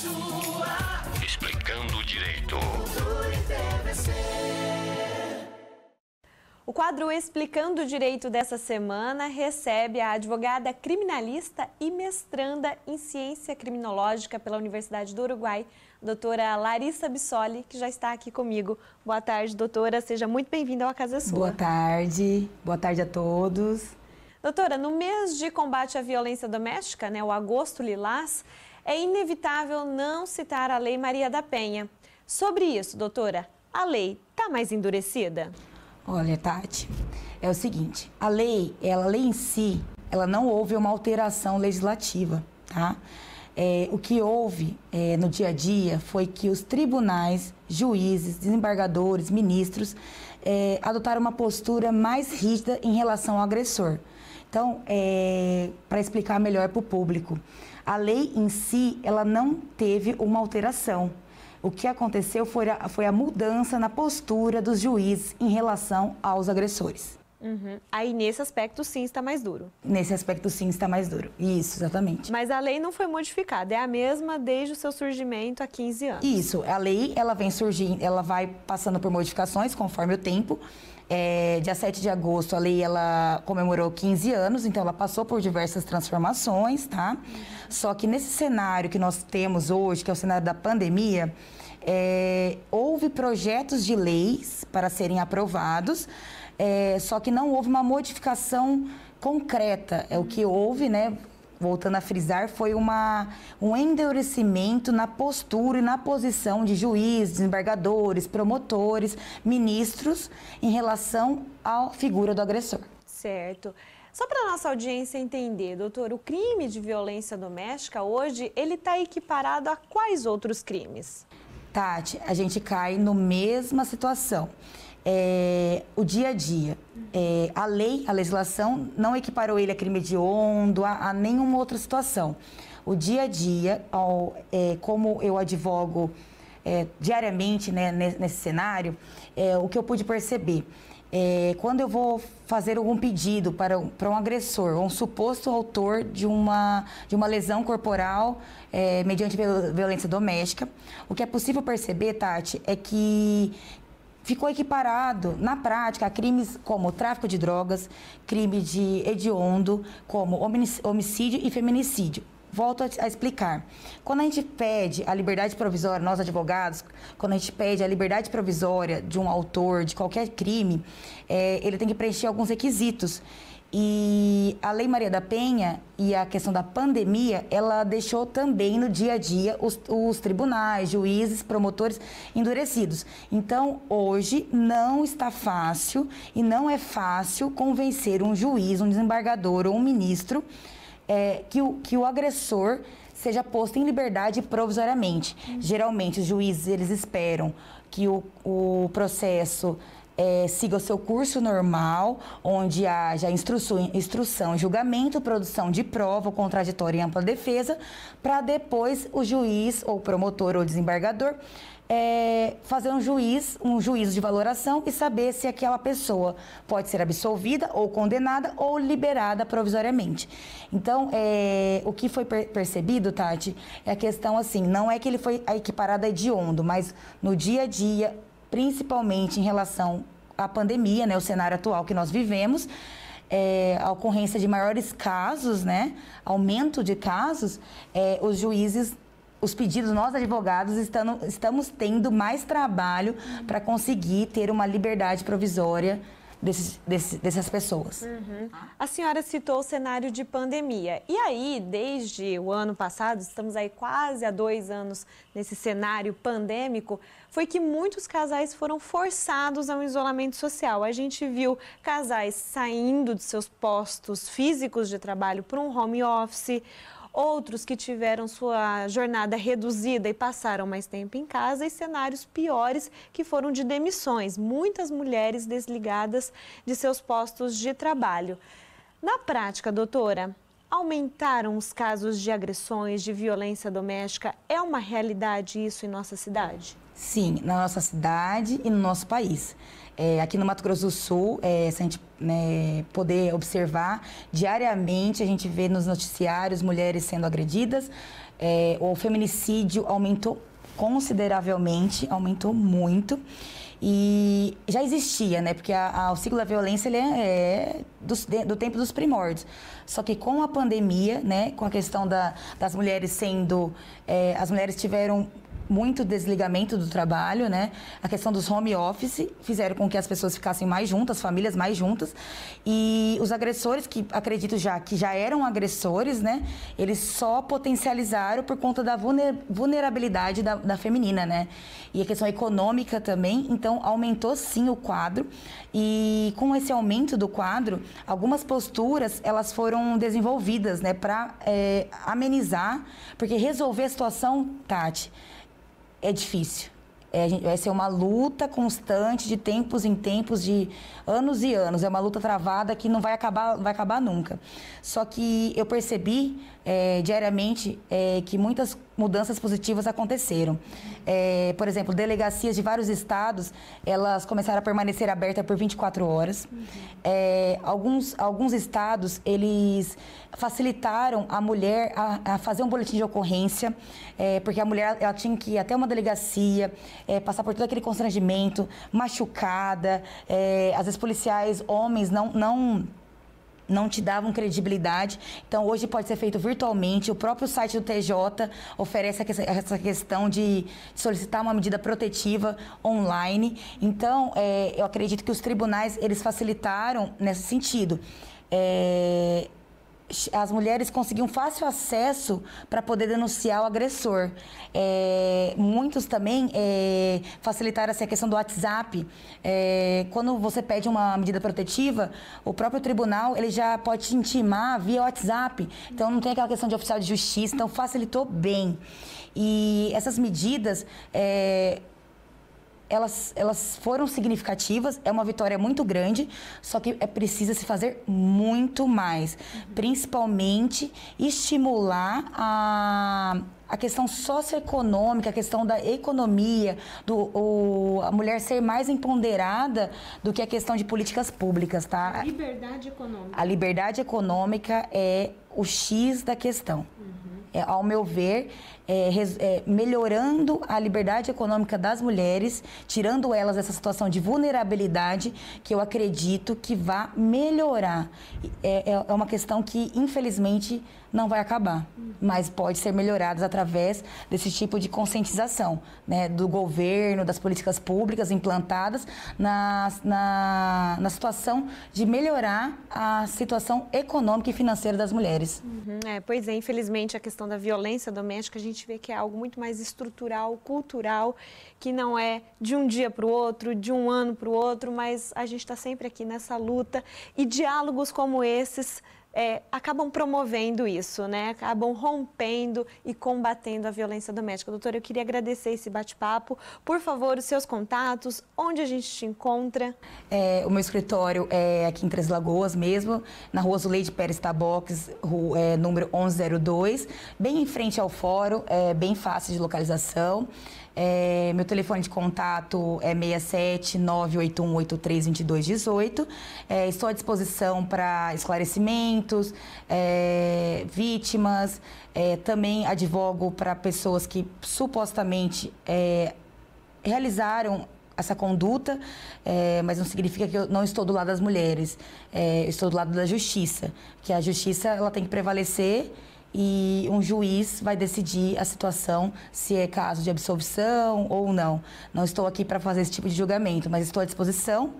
sua. Explicando o direito. O quadro Explicando o Direito dessa semana recebe a advogada criminalista e mestranda em Ciência Criminológica pela Universidade do Uruguai, doutora Larissa Bissoli, que já está aqui comigo. Boa tarde, doutora. Seja muito bem-vinda à Casa é Sua. Boa tarde. Boa tarde a todos. Doutora, no mês de combate à violência doméstica, né, o agosto lilás, é inevitável não citar a Lei Maria da Penha. Sobre isso, doutora, a lei está mais endurecida? Olha, Tati, é o seguinte, a lei, ela, lei em si, ela não houve uma alteração legislativa, tá? É, o que houve é, no dia a dia foi que os tribunais, juízes, desembargadores, ministros é, adotaram uma postura mais rígida em relação ao agressor. Então, é, para explicar melhor para o público, a lei em si, ela não teve uma alteração. O que aconteceu foi a, foi a mudança na postura dos juízes em relação aos agressores. Uhum. Aí nesse aspecto sim está mais duro. Nesse aspecto sim está mais duro. Isso, exatamente. Mas a lei não foi modificada, é a mesma desde o seu surgimento há 15 anos. Isso, a lei ela vem surgindo, ela vai passando por modificações conforme o tempo. É, dia 7 de agosto a lei ela comemorou 15 anos, então ela passou por diversas transformações, tá? Uhum. Só que nesse cenário que nós temos hoje, que é o cenário da pandemia, é, houve projetos de leis para serem aprovados, é, só que não houve uma modificação concreta. É o que houve, né? Voltando a frisar, foi uma, um endurecimento na postura e na posição de juízes, desembargadores, promotores, ministros em relação à figura do agressor. Certo. Só para a nossa audiência entender, doutor, o crime de violência doméstica hoje, ele está equiparado a quais outros crimes? Tati, a gente cai no mesma situação é, o dia a dia. É, a lei, a legislação, não equiparou ele a crime hediondo, a, a nenhuma outra situação. O dia a dia, ao, é, como eu advogo é, diariamente né, nesse cenário, é, o que eu pude perceber. É, quando eu vou fazer algum pedido para, para um agressor um suposto autor de uma, de uma lesão corporal mediante violência doméstica, o que é possível perceber, Tati, é que ficou equiparado na prática a crimes como tráfico de drogas, crime de hediondo, como homicídio e feminicídio. Volto a explicar. Quando a gente pede a liberdade provisória, nós advogados, quando a gente pede a liberdade provisória de um autor de qualquer crime, é, ele tem que preencher alguns requisitos. E a Lei Maria da Penha e a questão da pandemia, ela deixou também no dia a dia os, os tribunais, juízes, promotores endurecidos. Então, hoje não está fácil e não é fácil convencer um juiz, um desembargador ou um ministro é, que, o, que o agressor seja posto em liberdade provisoriamente. Geralmente, os juízes eles esperam que o, o processo é, siga o seu curso normal, onde haja instrução, instrução, julgamento, produção de prova, contraditória e ampla defesa, para depois o juiz ou promotor ou desembargador é, fazer um juiz, um juízo de valoração e saber se aquela pessoa pode ser absolvida ou condenada ou liberada provisoriamente. Então, é, o que foi per percebido, Tati, é a questão assim, não é que ele foi equiparado a hediondo, mas no dia a dia, principalmente em relação à pandemia, né, o cenário atual que nós vivemos, é, a ocorrência de maiores casos, né, aumento de casos, é, os juízes os pedidos, nós advogados estamos, estamos tendo mais trabalho para conseguir ter uma liberdade provisória desses, desses, dessas pessoas. Uhum. A senhora citou o cenário de pandemia. E aí, desde o ano passado, estamos aí quase há dois anos nesse cenário pandêmico, foi que muitos casais foram forçados a um isolamento social. A gente viu casais saindo de seus postos físicos de trabalho para um home office outros que tiveram sua jornada reduzida e passaram mais tempo em casa, e cenários piores que foram de demissões, muitas mulheres desligadas de seus postos de trabalho. Na prática, doutora, Aumentaram os casos de agressões, de violência doméstica. É uma realidade isso em nossa cidade? Sim, na nossa cidade e no nosso país. É, aqui no Mato Grosso do Sul, é, se a gente né, poder observar, diariamente a gente vê nos noticiários mulheres sendo agredidas. É, o feminicídio aumentou consideravelmente, aumentou muito. E já existia, né? Porque a, a, o ciclo da violência ele é, é do, do, tempo dos primórdios. Só que com a pandemia, né? Com a questão da, das mulheres sendo. É, as mulheres tiveram muito desligamento do trabalho, né? A questão dos home office fizeram com que as pessoas ficassem mais juntas, famílias mais juntas. E os agressores, que acredito já que já eram agressores, né? Eles só potencializaram por conta da vulnerabilidade da, da feminina, né? E a questão econômica também. Então, aumentou sim o quadro. E com esse aumento do quadro, algumas posturas elas foram desenvolvidas, né? Para é, eh, amenizar, porque resolver a situação, Tati é difícil. É, vai ser uma luta constante de tempos em tempos, de anos e anos. É uma luta travada que não vai acabar, vai acabar nunca. Só que eu percebi é, diariamente é, que muitas mudanças positivas aconteceram. É, por exemplo, delegacias de vários estados, elas começaram a permanecer abertas por 24 horas. É, alguns, alguns estados, eles facilitaram a mulher a, a fazer um boletim de ocorrência, é, porque a mulher ela tinha que ir até uma delegacia, é, passar por todo aquele constrangimento, machucada. É, às vezes, policiais, homens, não... não não te davam credibilidade. Então, hoje pode ser feito virtualmente. O próprio site do TJ oferece essa questão de solicitar uma medida protetiva online. Então, é, eu acredito que os tribunais, eles facilitaram nesse sentido. É, as mulheres conseguiam fácil acesso para poder denunciar o agressor. É, muitos também é, facilitaram essa assim, questão do WhatsApp. É, quando você pede uma medida protetiva, o próprio tribunal ele já pode te intimar via WhatsApp. Então não tem aquela questão de oficial de justiça. Então facilitou bem. E essas medidas é, elas, elas foram significativas, é uma vitória muito grande, só que é precisa se fazer muito mais. Uhum. Principalmente estimular a, a questão socioeconômica, a questão da economia, do, o, a mulher ser mais empoderada do que a questão de políticas públicas, tá? A liberdade econômica. A liberdade econômica é o X da questão é, ao meu ver, é, é, melhorando a liberdade econômica das mulheres, tirando elas dessa situação de vulnerabilidade, que eu acredito que vá melhorar. É, é, é uma questão que, infelizmente, não vai acabar, mas pode ser melhoradas através desse tipo de conscientização né, do governo, das políticas públicas implantadas na, na, na situação de melhorar a situação econômica e financeira das mulheres. Uhum, é, pois é, infelizmente a questão da violência doméstica a gente vê que é algo muito mais estrutural, cultural, que não é de um dia para o outro, de um ano para o outro, mas a gente está sempre aqui nessa luta e diálogos como esses é, acabam promovendo isso, né? acabam rompendo e combatendo a violência doméstica. Doutora, eu queria agradecer esse bate-papo. Por favor, os seus contatos, onde a gente te encontra? É, o meu escritório é aqui em Três Lagoas mesmo, na rua Zuleide Pérez Tabox, rua, é, número 1102, bem em frente ao fórum, é bem fácil de localização. É, meu telefone de contato é 67 981832218. É, estou à disposição para esclarecimentos, é, vítimas. É, também advogo para pessoas que supostamente é, realizaram essa conduta, é, mas não significa que eu não estou do lado das mulheres. É, estou do lado da justiça, que a justiça ela tem que prevalecer e um juiz vai decidir a situação se é caso de absolvição ou não. Não estou aqui para fazer esse tipo de julgamento, mas estou à disposição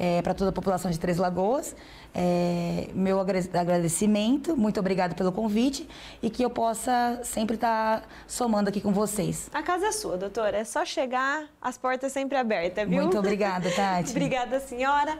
é, eh, para toda a população de Três Lagoas. É, meu agradecimento, muito obrigada pelo convite e que eu possa sempre estar tá somando aqui com vocês. A casa é sua, doutora. É só chegar, as portas sempre abertas, viu? Muito obrigada, Tati. obrigada, senhora.